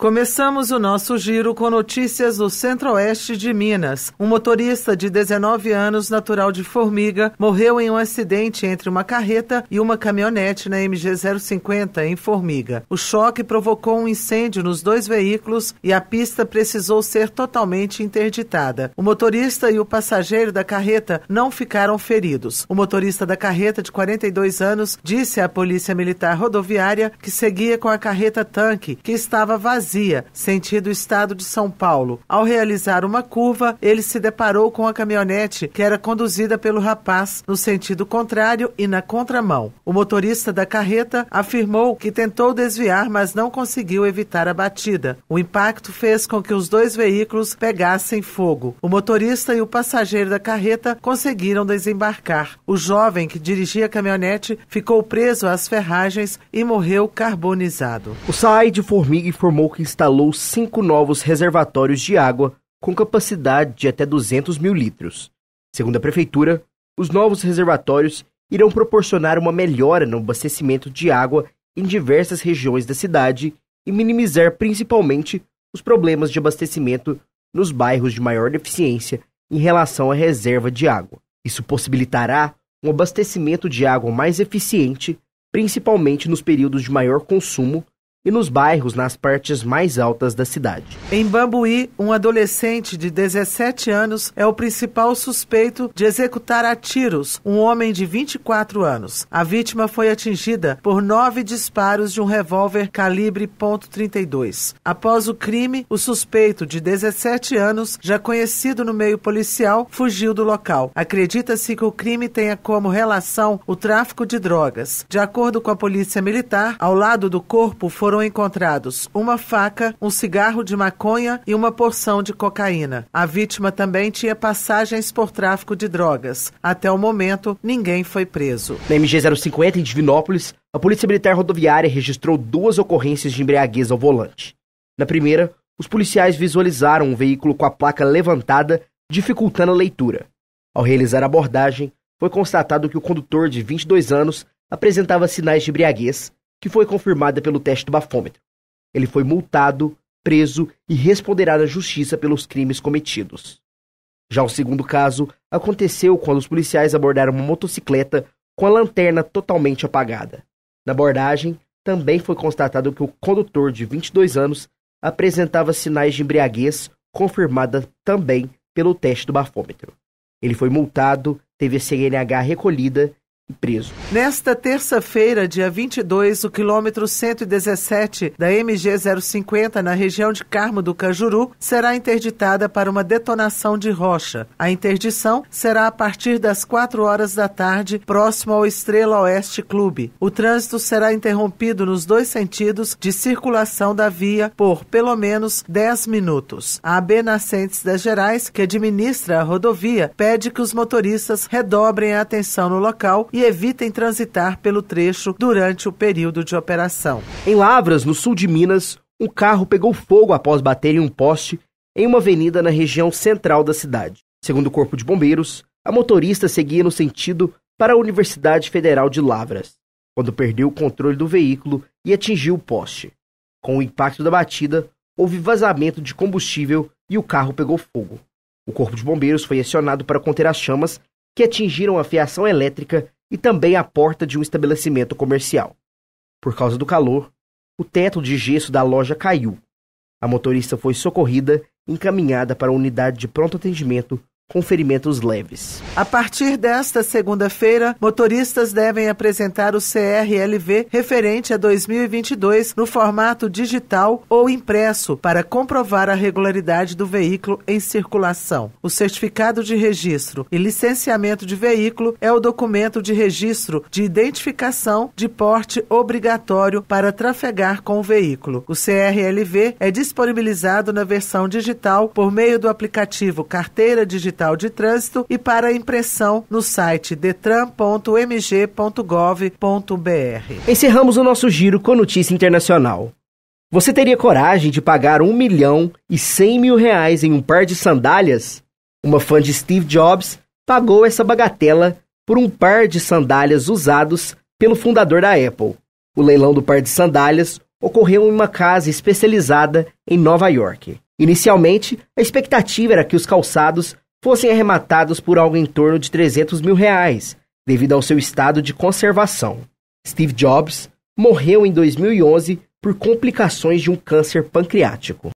Começamos o nosso giro com notícias do centro-oeste de Minas. Um motorista de 19 anos, natural de Formiga, morreu em um acidente entre uma carreta e uma caminhonete na MG-050 em Formiga. O choque provocou um incêndio nos dois veículos e a pista precisou ser totalmente interditada. O motorista e o passageiro da carreta não ficaram feridos. O motorista da carreta, de 42 anos, disse à Polícia Militar Rodoviária que seguia com a carreta tanque, que estava vazia Várzea, sentido estado de São Paulo. Ao realizar uma curva, ele se deparou com a caminhonete que era conduzida pelo rapaz no sentido contrário e na contramão. O motorista da carreta afirmou que tentou desviar, mas não conseguiu evitar a batida. O impacto fez com que os dois veículos pegassem fogo. O motorista e o passageiro da carreta conseguiram desembarcar. O jovem que dirigia a caminhonete ficou preso às ferragens e morreu carbonizado. O SAI de Formiga informou que Pernambuco instalou cinco novos reservatórios de água com capacidade de até 200 mil litros. Segundo a Prefeitura, os novos reservatórios irão proporcionar uma melhora no abastecimento de água em diversas regiões da cidade e minimizar principalmente os problemas de abastecimento nos bairros de maior deficiência em relação à reserva de água. Isso possibilitará um abastecimento de água mais eficiente, principalmente nos períodos de maior consumo, e nos bairros nas partes mais altas da cidade. Em Bambuí, um adolescente de 17 anos é o principal suspeito de executar a tiros um homem de 24 anos. A vítima foi atingida por nove disparos de um revólver calibre .32. Após o crime, o suspeito de 17 anos, já conhecido no meio policial, fugiu do local. Acredita-se que o crime tenha como relação o tráfico de drogas. De acordo com a polícia militar, ao lado do corpo foram foram encontrados uma faca, um cigarro de maconha e uma porção de cocaína. A vítima também tinha passagens por tráfico de drogas. Até o momento, ninguém foi preso. Na MG 050 em Divinópolis, a Polícia Militar Rodoviária registrou duas ocorrências de embriaguez ao volante. Na primeira, os policiais visualizaram um veículo com a placa levantada, dificultando a leitura. Ao realizar a abordagem, foi constatado que o condutor de 22 anos apresentava sinais de embriaguez que foi confirmada pelo teste do bafômetro. Ele foi multado, preso e responderá à justiça pelos crimes cometidos. Já o segundo caso aconteceu quando os policiais abordaram uma motocicleta com a lanterna totalmente apagada. Na abordagem, também foi constatado que o condutor de 22 anos apresentava sinais de embriaguez, confirmada também pelo teste do bafômetro. Ele foi multado, teve a CNH recolhida preso. Nesta terça-feira, dia 22, o quilômetro 117 da MG 050 na região de Carmo do Cajuru será interditada para uma detonação de rocha. A interdição será a partir das 4 horas da tarde, próximo ao Estrela Oeste Clube. O trânsito será interrompido nos dois sentidos de circulação da via por pelo menos 10 minutos. A AB Nascentes das Gerais, que administra a rodovia, pede que os motoristas redobrem a atenção no local e e evitem transitar pelo trecho durante o período de operação. Em Lavras, no sul de Minas, um carro pegou fogo após bater em um poste em uma avenida na região central da cidade. Segundo o Corpo de Bombeiros, a motorista seguia no sentido para a Universidade Federal de Lavras, quando perdeu o controle do veículo e atingiu o poste. Com o impacto da batida, houve vazamento de combustível e o carro pegou fogo. O Corpo de Bombeiros foi acionado para conter as chamas que atingiram a fiação elétrica e também a porta de um estabelecimento comercial. Por causa do calor, o teto de gesso da loja caiu. A motorista foi socorrida e encaminhada para a unidade de pronto atendimento com ferimentos leves. A partir desta segunda-feira, motoristas devem apresentar o CRLV referente a 2022 no formato digital ou impresso para comprovar a regularidade do veículo em circulação. O certificado de registro e licenciamento de veículo é o documento de registro de identificação de porte obrigatório para trafegar com o veículo. O CRLV é disponibilizado na versão digital por meio do aplicativo Carteira Digital Digital de Trânsito e para impressão no site detran.mg.gov.br. Encerramos o nosso giro com notícia internacional. Você teria coragem de pagar um milhão e cem mil reais em um par de sandálias? Uma fã de Steve Jobs pagou essa bagatela por um par de sandálias usados pelo fundador da Apple. O leilão do par de sandálias ocorreu em uma casa especializada em Nova York. Inicialmente, a expectativa era que os calçados fossem arrematados por algo em torno de 300 mil reais, devido ao seu estado de conservação. Steve Jobs morreu em 2011 por complicações de um câncer pancreático.